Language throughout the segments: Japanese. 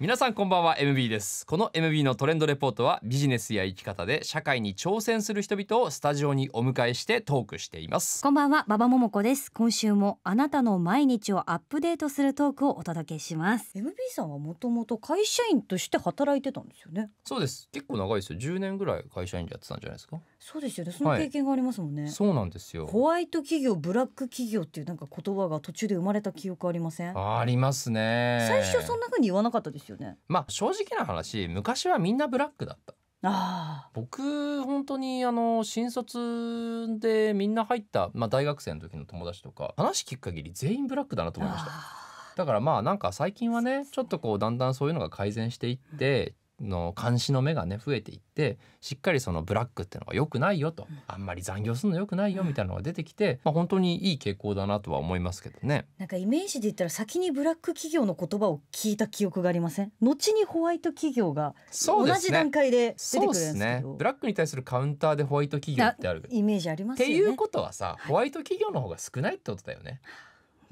皆さんこんばんは MB ですこの MB のトレンドレポートはビジネスや生き方で社会に挑戦する人々をスタジオにお迎えしてトークしていますこんばんは馬場桃子です今週もあなたの毎日をアップデートするトークをお届けします MB さんはもともと会社員として働いてたんですよねそうです結構長いですよ10年ぐらい会社員でやってたんじゃないですかそうですよねその経験がありますもんね、はい、そうなんですよホワイト企業ブラック企業っていうなんか言葉が途中で生まれた記憶ありませんありますね最初そんな風に言わなかったですですよね。まあ正直な話昔はみんなブラックだった。あ僕本当にあの新卒でみんな入った、まあ、大学生の時の友達とか話聞く限り全員ブラックだなと思いました。だからまあなんか最近はねちょっとこうだんだんそういうのが改善していっての監視の目がね増えていってしっかりそのブラックっていうのが良くないよと、あんまり残業するの良くないよみたいなのが出てきて、まあ、本当にいい傾向だなとは思いますけどねなんかイメージで言ったら先にブラック企業の言葉を聞いた記憶がありません後にホワイト企業が同じ段階で出てくるんですねブラックに対するカウンターでホワイト企業ってあるイメージあります、ね、っていうことはさ、ホワイト企業の方が少ないってことだよね。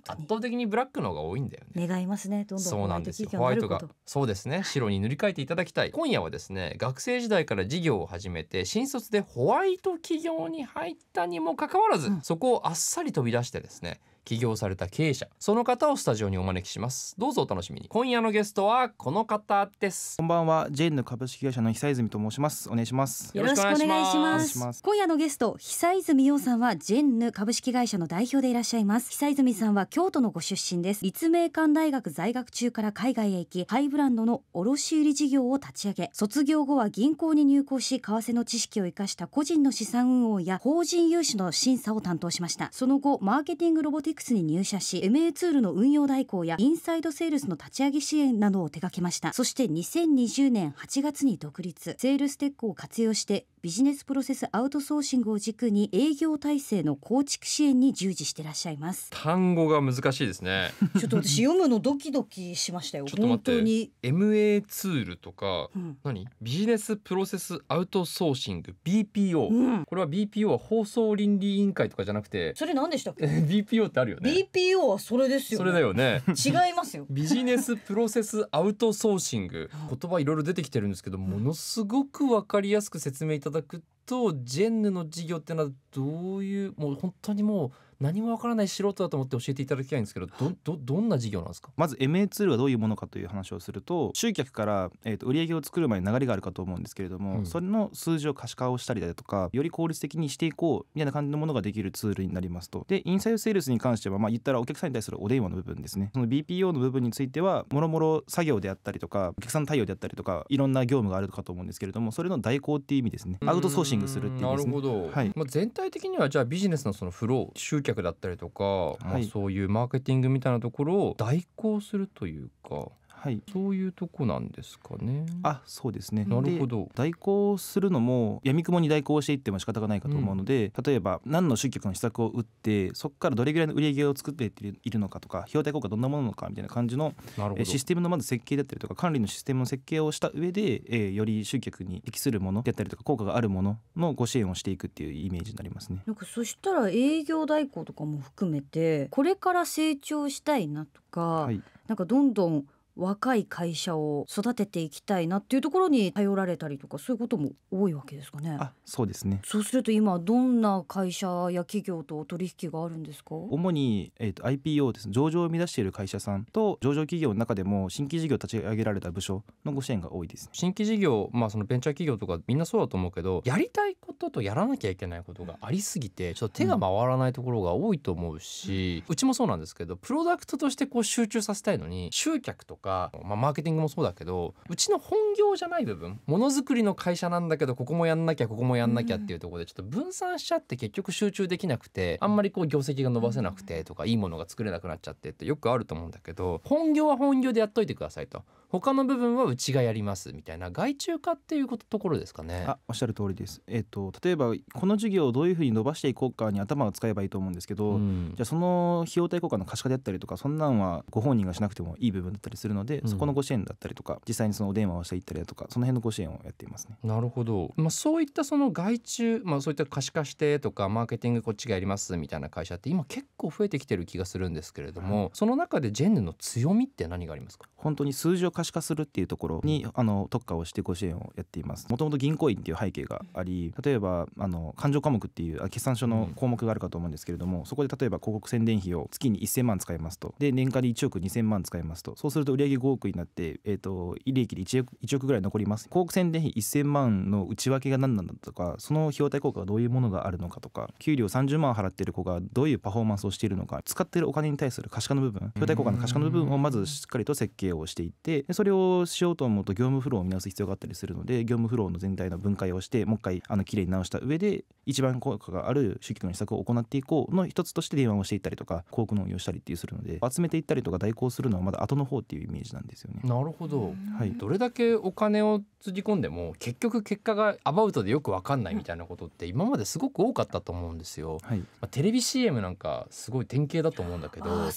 圧倒的にブラックの方が多いんだよね願いますねどんどんそうなんですよホワイトがそうですね白に塗り替えていただきたい今夜はですね学生時代から事業を始めて新卒でホワイト企業に入ったにもかかわらず、うん、そこをあっさり飛び出してですね起業された経営者その方をスタジオにお招きしますどうぞお楽しみに今夜のゲストはこの方ですこんばんはジェンヌ株式会社の久泉と申しますお願いしますよろしくお願いします今夜のゲスト久泉洋さんはジェンヌ株式会社の代表でいらっしゃいます久泉さんは京都のご出身です立命館大学在学中から海外へ行きハイブランドの卸売事業を立ち上げ卒業後は銀行に入行し為替の知識を生かした個人の資産運用や法人融資の審査を担当しましたその後マーケティングロボティクスに入社し MA ツールの運用代行やインサイドセールスの立ち上げ支援などを手掛けましたそして2020年8月に独立セールステックを活用してビジネスプロセスアウトソーシングを軸に営業体制の構築支援に従事してらっしゃいます単語が難しいですね ちょっと私読むのドキドキしましたよちょっっと待本当に MA ツールとか、うん、何ビジネスプロセスアウトソーシング BPO、うん、これは BPO は放送倫理委員会とかじゃなくてそれ何でしたっけ BPO ってあるよね BPO はそれですよ、ね、それだよね違いますよ ビジネスプロセスアウトソーシング言葉いろいろ出てきてるんですけどものすごくわかりやすく説明いただくとジェンヌの事業ってのはどういうもう本当にもう何もわからない素人だと思って教えていただきたいんですけどどどどんな事業なんですかまず m a ツールはどういうものかという話をすると集客から、えーと、と売上を作る前に流れがあるかと思うんですけれども、うん、それの数字を可視化をしたりだとかより効率的にしていこうみたいな感じのものができるツールになりますとでインサイドセールスに関しては、まあ、言ったらお客さんに対するお電話の部分ですねその BPO の部分についてはもろもろ作業であったりとかお客さん対応であったりとかいろんな業務があるかと思うんですけれどもそれの代行っていう意味ですねアウトソーシングするっていう、ね、なるほど、はいまあ、全体的にはじゃあビジネスのそのフロー集客客だったりとか、はい、まあ、そういうマーケティングみたいなところを代行するというかはい、そういうとこなんですかね。あ、そうですね。なるほど。代行するのもやみくもに代行していっても仕方がないかと思うので、うん、例えば何の集客の施策を打って、そこからどれぐらいの売り上げを作っているのかとか、費用対効果どんなものなのかみたいな感じのシステムのまず設計だったりとか、管理のシステムの設計をした上で、えー、より集客に適するものであったりとか、効果があるもののご支援をしていくっていうイメージになりますね。なんかそしたら営業代行とかも含めて、これから成長したいなとか、はい、なんかどんどん若い会社を育てていきたいなっていうところに頼られたりとかそういうことも多いわけですかね。あそうですねそうすると今どんな会社や企業と取引があるんですか主に、えーと、IPO です上場を生み出している会社さんと上場企業の中でも新規事業立ち上げられた部署のご支援が多いです、ね、新規事業、まあ、そのベンチャー企業とかみんなそうだと思うけどやりたいこととやらなきゃいけないことがありすぎてちょっと手が回らないところが多いと思うし、うん、うちもそうなんですけどプロダクトとしてこう集中させたいのに集客とかか、まあ、マーケティングもそうだけどうちの本業じゃない部分ものづくりの会社なんだけどここもやんなきゃここもやんなきゃっていうところでちょっと分散しちゃって結局集中できなくてあんまりこう業績が伸ばせなくてとかいいものが作れなくなっちゃってってよくあると思うんだけど本業は本業でやっといてくださいと。他の部分はうちがやりますみたいな外注化っていうことところですかねあおっしゃる通りです、えーと、と例えばこの授業をどういうふうに伸ばしていこうかに頭を使えばいいと思うんですけど、うん、じゃあその費用対効果の可視化であったりとかそんなんはご本人がしなくてもいい部分だったりするるので、うん、そこのご支援だったりとか実際にそのお電話をしていったりだとかその辺のご支援をやっていますね。なるほど、まあ、そういったその外注、まあ、そういった可視化してとかマーケティングこっちがやりますみたいな会社って今結構増えてきてる気がするんですけれども、うん、その中でジェンヌの強みって何がありますか本当に数字を可視化するっていうところに、あの特化をしてご支援をやっています。もともと銀行員っていう背景があり例えばあの勘定科目っていう決算書の項目があるかと思うんですけれども、そこで例えば広告宣伝費を月に1000万使いますとで年間で1億2000万使いますとそうすると売り上げ5億になって、えーと、利益で 1, 億1億ぐらい残ります広告宣伝費1000万の内訳が何なんだとかその費用対効果がどういうものがあるのかとか給料30万払ってる子がどういうパフォーマンスをしているのか使ってるお金に対する可視化の部分費用対効果の可視化の部分をまずしっかりと設計をしていってそれをしようと思うと業務フローを見直す必要があったりするので業務フローの全体の分解をしてもう一回あの綺麗に直した上で一番効果がある集客の施策を行っていこうの一つとして電話をしていったりとか広告の運用したりっていうするので集めていったりとか代行するのはまだ後の方っていうメージなんですよね。なるほど、はい、どれだけお金をつぎ込んでも結局結果がアバウトでよく分かんないみたいなことって今まですごく多かったと思うんですよ。はいまあ、テレビ CM なんかすごい典型だと思うんだけどなん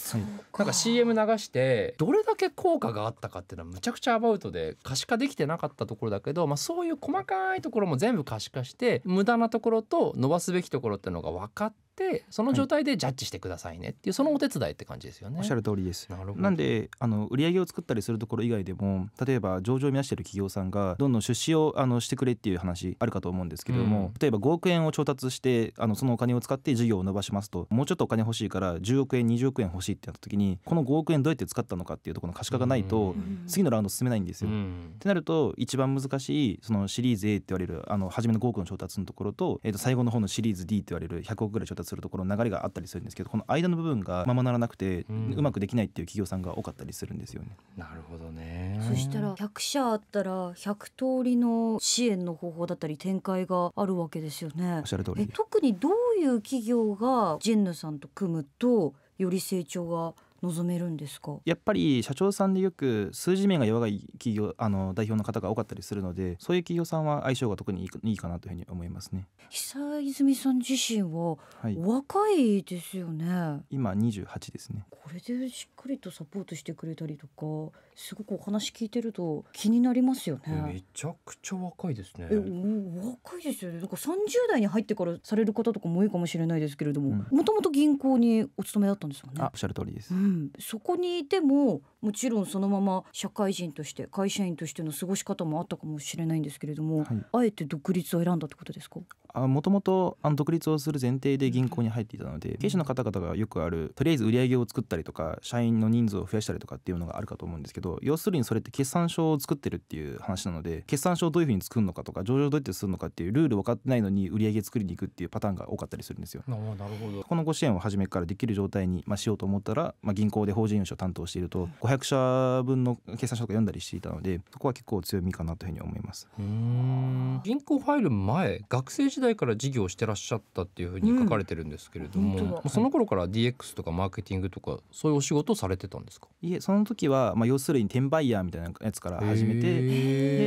か CM 流してどれだけ効果があったかっていうのはむちゃくちゃアバウトで可視化できてなかったところだけど、まあ、そういう細かいところも全部可視化して無駄なところと伸ばすべきところっていうのが分かってってその状態でジャッジしてくださいねっていうそのお手伝いって感じですよね。おっしゃる通りです。ななんであの売上を作ったりするところ以外でも例えば上場を目指している企業さんがどんどん出資をあのしてくれっていう話あるかと思うんですけれども、うん、例えば5億円を調達してあのそのお金を使って事業を伸ばしますともうちょっとお金欲しいから10億円20億円欲しいってなった時にこの5億円どうやって使ったのかっていうところの可視化がないと、次のラウンド進めないんですよ。うん、ってなると一番難しいそのシリーズ A って言われるあの初めの5億の調達のところと,、えー、と最後の方のシリーズ D って言われる100億ぐらい調達するところ流れがあったりするんですけどこの間の部分がままならなくて、うまくできないっていう企業さんが多かったりするんですよね。なるほどねそしたら100社あったら100通りの支援の方法だったり展開があるわけですよね。おっしゃる通り特にどういう企業がジェンヌさんと組むとより成長が望めるんですかやっぱり社長さんでよく数字面が弱い企業あの代表の方が多かったりするのでそういう企業さんは相性が特にいいかなというふうに思いますね久泉さん自身は若いですよね、はい、今28ですねこれでしっかりとサポートしてくれたりとかすごくお話聞いてると気になりますよねめちゃくちゃ若いですねえ若いですよねなんか30代に入ってからされる方とかも多いかもしれないですけれどももともと銀行にお勤めだったんですよねおっしゃる通りです、うん、そこにいてももちろんそのまま社会人として会社員としての過ごし方もあったかもしれないんですけれども、はい、あえて独立を選んだってことですかもともと独立をする前提で銀行に入っていたので経営者の方々がよくあるとりあえず売り上げを作ったりとか社員の人数を増やしたりとかっていうのがあるかと思うんですけど要するにそれって決算書を作ってるっていう話なので決算書をどういうふうに作るのかとか上場どうやってするのかっていうルール分かってないのに売り上げ作りに行くっていうパターンが多かったりするんですよ。なるほどこのご支援を初めからできる状態に、まあ、しようと思ったら、まあ、銀銀行で法人融資を担当していると500社分の計算書とか読んだりしていたのでそこは結構強みかなというふうに思います銀行入る前学生時代から事業をしてらっしゃったっていうふうに書かれてるんですけれども、うん、その頃から DX とかマーケティングとかそういうお仕事をされてたんですかいえその時は、まあ、要するに転売ヤーみたいなやつから始めて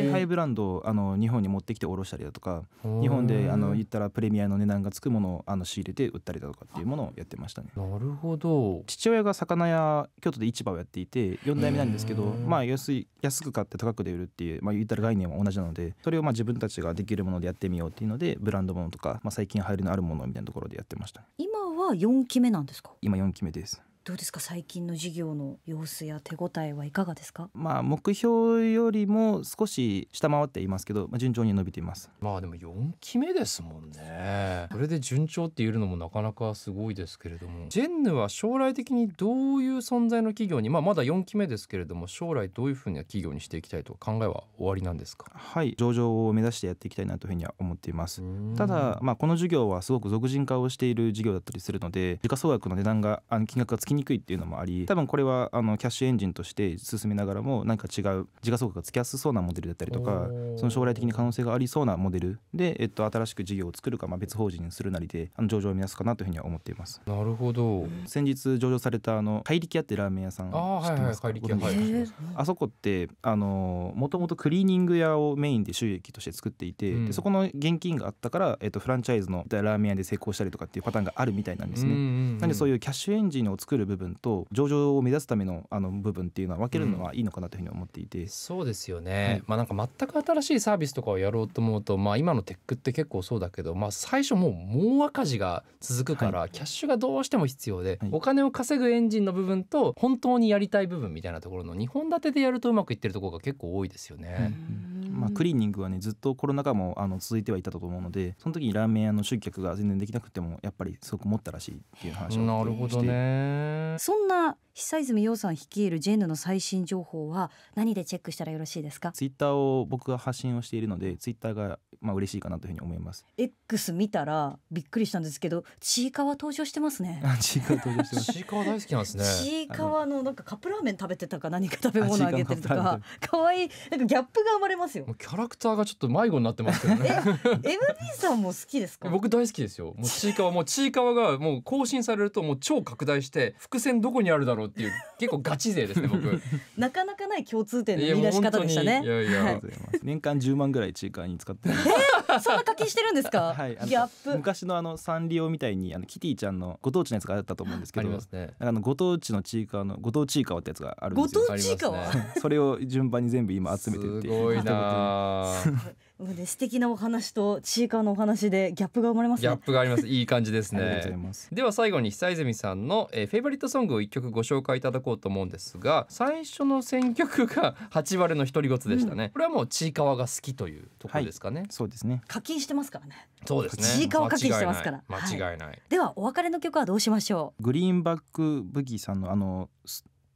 でハイブランドをあの日本に持ってきて卸したりだとか日本であの言ったらプレミアの値段がつくものをあの仕入れて売ったりだとかっていうものをやってましたね。なるほど父親が魚魚屋京都で市場をやっていて4代目なんですけど、まあ、安い安く買って高くで売るっていう、まあ、言ったら概念は同じなのでそれをまあ自分たちができるものでやってみようっていうのでブランドものとか、まあ、最近流行りのあるものみたいなところでやってました、今は4期目なんですか今4期目ですどうですか最近の事業の様子や手応えはいかがですかまあ目標よりも少し下回っていますけど、まあ、順調に伸びていますまあでも四期目ですもんねこれで順調って言えるのもなかなかすごいですけれどもジェンヌは将来的にどういう存在の企業に、まあ、まだ四期目ですけれども将来どういうふうな企業にしていきたいと考えは終わりなんですかはい上場を目指してやっていきたいなというふうには思っていますただまあこの事業はすごく俗人化をしている事業だったりするので時価総額の値段があの金額が月にくいっていうのもあり多分これはあのキャッシュエンジンとして進めながらも何か違う時価総額がつきやすそうなモデルだったりとかその将来的に可能性がありそうなモデルで、えっと、新しく事業を作るか、まあ、別法人にするなりであの上場を目指すかなというふうには思っていますなるほど先日上場されたあの怪力屋ってラーメン屋さんあ知ってますか、はいはいはい、あそこってあのもともとクリーニング屋をメインで収益として作っていて、うん、でそこの現金があったから、えっと、フランチャイズのラーメン屋で成功したりとかっていうパターンがあるみたいなんですね、うんうんうん、なんでそういうキャッシュエンジンを作る部分と上場を目指すためのあの部分っていうのは分けるのはいいのかなというふうに思っていて、うん、そうですよね、はい、まあなんか全く新しいサービスとかをやろうと思うと、まあ、今のテックって結構そうだけど、まあ、最初もう猛赤字が続くから、キャッシュがどうしても必要で、はい、お金を稼ぐエンジンの部分と本当にやりたい部分みたいなところの2本立てでやるとうまくいってるところが結構多いですよね。うんまあ、クリーニングはねずっとコロナ禍もあの続いてはいたと思うのでその時にラーメン屋の集客が全然できなくてもやっぱりすごく持ったらしいっていう話をなるほどねそんな久泉洋さん率いるジェンヌの最新情報は何でチェックしたらよろしいですかツイッターを僕が発信をしているのでツイッターがまあ嬉しいかなというふうに思います X 見たらびっくりしたんですけどちいかわ登場してますね ちいかわ大好きなんですねちいかわのなんかカップラーメン食べてたか何か食べ物あげてるとか可愛いなんかギャップが生まれますよもうキャラクターがちょっと迷子になってますけどね MB さんも好きですか僕大好きですよもうちいかわもうちいかわがもう更新されるともう超拡大して伏線どこにあるだろうっていう結構ガチ勢ですね僕 なかなかない共通点の見出し方でしたねいやいや、はい、年間10万ぐらいちいかわに使ってますそんな課金してるんですか。はい、ギャップ。昔のあのサンリオみたいにあのキティちゃんのご当地のやつがあったと思うんですけど、ね、あのご当地のちいかわのご当地いかわってやつがあるんですよ。ご当地いかわ。ね、それを順番に全部今集めてってすごいな。もうね素敵なお話とちいかわのお話でギャップが生まれますねギャップがありますいい感じですねでは最後に久泉さんの、えー、フェイバリットソングを一曲ご紹介いただこうと思うんですが最初の選曲が 八割の独り言でしたね、うん、これはもうちいかわが好きというところですかね、はい、そうですね課金してますからねそうですねちいかわ課金してますから間違いない、はい、ではお別れの曲はどうしましょうグリーンバックブギーさんのあの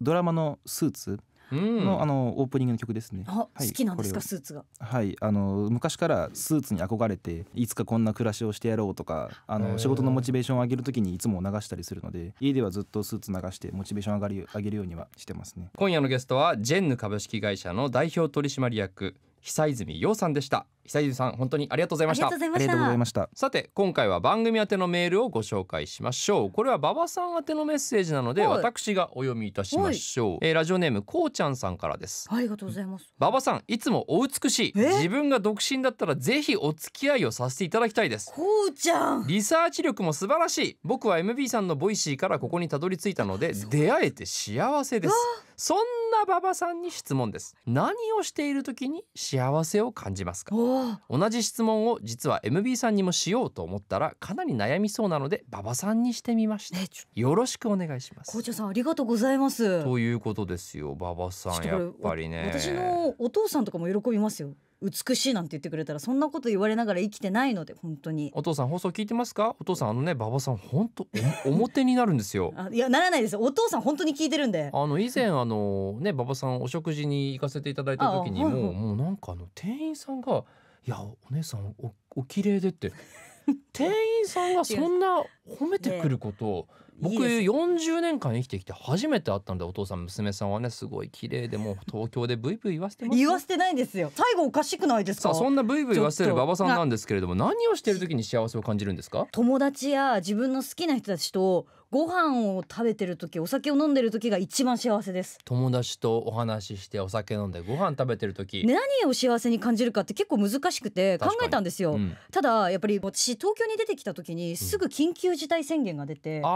ドラマのスーツの、あのオープニングの曲ですね。はい、好きなんですかスーツが。はいあの昔からスーツに憧れていつかこんな暮らしをしてやろうとかあの仕事のモチベーションを上げるときにいつも流したりするので家ではずっとスーツ流してモチベーション上がり上げるようにはしてますね。今夜のゲストはジェンヌ株式会社の代表取締役久泉洋さんでした。久泉さん本当にありがとうございましたありがとうございましたさて今回は番組宛てのメールをご紹介しましょうこれは馬場さん宛てのメッセージなので私がお読みいたしましょう、えー、ラジオネームこうちゃんさんからですありがとうございます馬場さんいつもお美しい自分が独身だったらぜひお付き合いをさせていただきたいですこうちゃんリサーチ力も素晴らしい僕は MB さんのボイシーからここにたどり着いたので出会えて幸せですそんな馬場さんに質問です何をしている時に幸せを感じますか同じ質問を実は MB さんにもしようと思ったらかなり悩みそうなので馬場さんにしてみました、ね、よろしくお願いします校長さんありがとうございますということですよ馬場さんやっぱりね私のお父さんとかも喜びますよ美しいなんて言ってくれたらそんなこと言われながら生きてないので本当にお父さん放送聞いてますかお父さんあのね馬場さん本当表 になるんですよいやならないですお父さん本当に聞いてるんであの以前あのね馬場さんお食事に行かせていただいた時にも、ははい、もうなんかあの店員さんが「いやお姉さんおお綺麗でって 店員さんがそんな褒めてくることを、ね、僕40年間生きてきて初めて会ったんでお父さん娘さんはねすごい綺麗でもう 東京でブイブイ言わせてます、ね、言わせてないんですよ最後おかしくないですかそんなブイブイ言わせる馬場さんなんですけれども何をしてる時に幸せを感じるんですか友達や自分の好きな人たちとご飯を食べてる時お酒を飲んでる時が一番幸せです友達とお話ししてお酒飲んでご飯食べてる時何を幸せに感じるかって結構難しくて考えたんですよ、うん、ただやっぱり私東京に出てきた時にすぐ緊急事態宣言が出て、うん、コ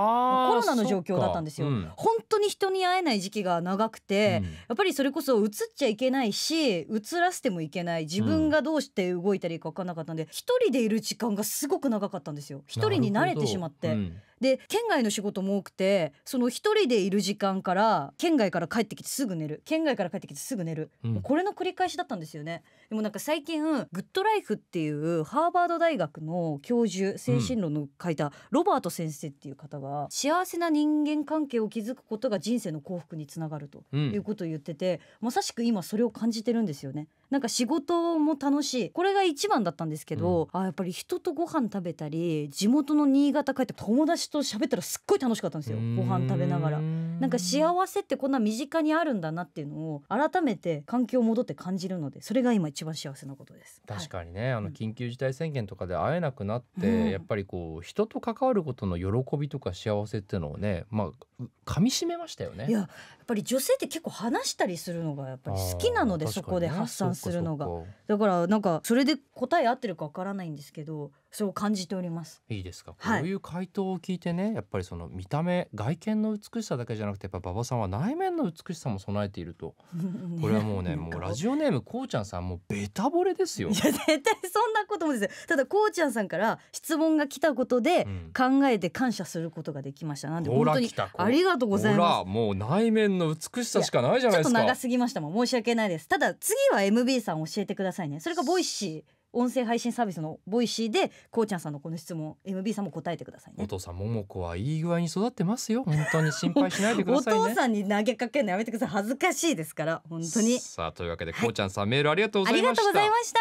ロナの状況だったんですよ、うん、本当に人に会えない時期が長くて、やっぱりそれこそ移っちゃいけないし移らせてもいけない自分がどうして動いたらいいか分からなかったんで一人でいる時間がすごく長かったんですよ一人に慣れてしまって、で県外の仕事も多くてその一人でいる時間から県外から帰ってきてすぐ寝る県外から帰ってきてすぐ寝る、うん、これの繰り返しだったんですよねでもなんか最近グッドライフっていうハーバード大学の教授精神論の書いたロバート先生っていう方が、うん、幸せな人間関係を築くことが人生の幸福につながるということを言ってて、うん、まさしく今それを感じてるんですよねなんか仕事も楽しいこれが一番だったんですけど、うん、あやっぱり人とご飯食べたり地元の新潟帰って友達と喋ったらすっごい楽しかったんですよご飯食べながらなんか幸せってこんな身近にあるんだなっていうのを改めて環境戻って感じるのでそれが今一番幸せなことです確かにね、はい、あの緊急事態宣言とかで会えなくなって、うん、やっぱりこう人と関わることの喜びとか幸せっていうのをねまあ噛み締めましたよねいやぱり女性って結構話したりするのがやっぱり好きなので、そこで発散するのが、ね、だからなんかそれで答え合ってるかわからないんですけどそう感じておりますいいですかこういう回答を聞いてね、はい、やっぱりその見た目外見の美しさだけじゃなくてやっぱ馬場さんは内面の美しさも備えていると、これはもうねもうラジオネームこうちゃんさんもうベタ惚れですよいや絶対そんなこともですただこうちゃんさんから質問が来たことで考えて感謝することができました、うん、なんで本当にありがとうございますもう内面の美しさしかないじゃないですかちょっと長すぎましたもん申し訳ないですただ次は MB さん教えてくださいねそれがボイシー音声配信サービスのボイシーでこうちゃんさんのこの質問 MB さんも答えてくださいねお父さんもも子はいい具合に育ってますよ本当に心配しないでください、ね、お父さんに投げかけるのやめてください恥ずかしいですから本当にさあというわけで、はい、こうちゃんさんメールありがとうございましたありがとうございまし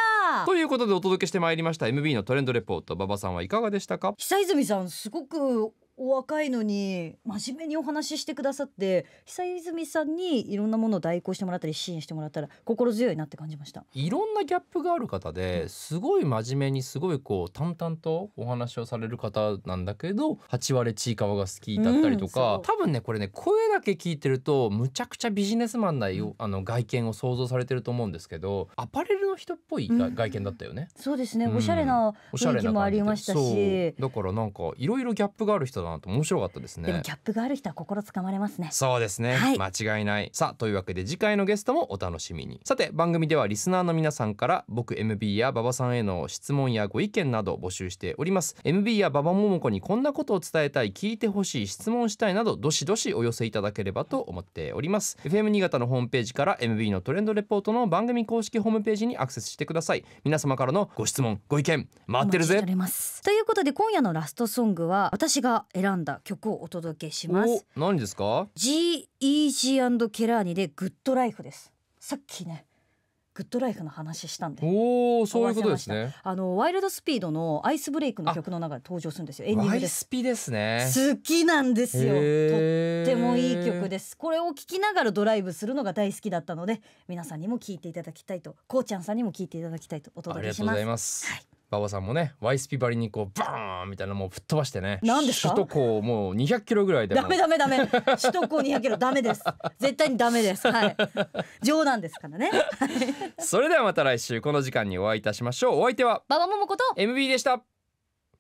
たということでお届けしてまいりました MB のトレンドレポート馬場さんはいかがでしたか久泉さんすごくお若いのに真面目にお話ししてくださって久泉さんにいろんなものを代行してもらったり支援してもらったら心強いなって感じましたいろんなギャップがある方ですごい真面目にすごいこう淡々とお話をされる方なんだけど八割ちいかわが好きだったりとか、うん、多分ねこれね声だけ聞いてるとむちゃくちゃビジネスマンなよあの外見を想像されてると思うんですけどアパレルの人っぽい外見だったよね、うん、そうですね、うん、おしゃれな雰囲気もありましたしだからなんかいろいろギャップがある人だなと面白かったですねでもキャップがある人は心つかまれますねそうですね、はい、間違いないさあというわけで次回のゲストもお楽しみにさて番組ではリスナーの皆さんから僕 MB や馬場さんへの質問やご意見など募集しております MB や馬場ももこにこんなことを伝えたい聞いてほしい質問したいなどどしどしお寄せいただければと思っております FM 新潟のホームページから MB のトレンドレポートの番組公式ホームページにアクセスしてください皆様からのご質問ご意見待ってるぜということで今夜のラストソングは私が選んだ曲をお届けします何ですか G E G and ケラーニでグッドライフですさっきねグッドライフの話したんでおおそういうことですねあのワイルドスピードのアイスブレイクの曲の中で登場するんですよエンディングでスピですね好きなんですよとってもいい曲ですこれを聞きながらドライブするのが大好きだったので皆さんにも聞いていただきたいとこうちゃんさんにも聞いていただきたいとお届けしますありがとうございます、はい馬場さんもねワイスピばりにこうバーンみたいなもう吹っ飛ばしてね何ですか首都高もう200キロぐらいでダメダメダメ首都高200キロダメです絶対にダメですはい冗談ですからねそれではまた来週この時間にお会いいたしましょうお相手は馬場桃子と MB でした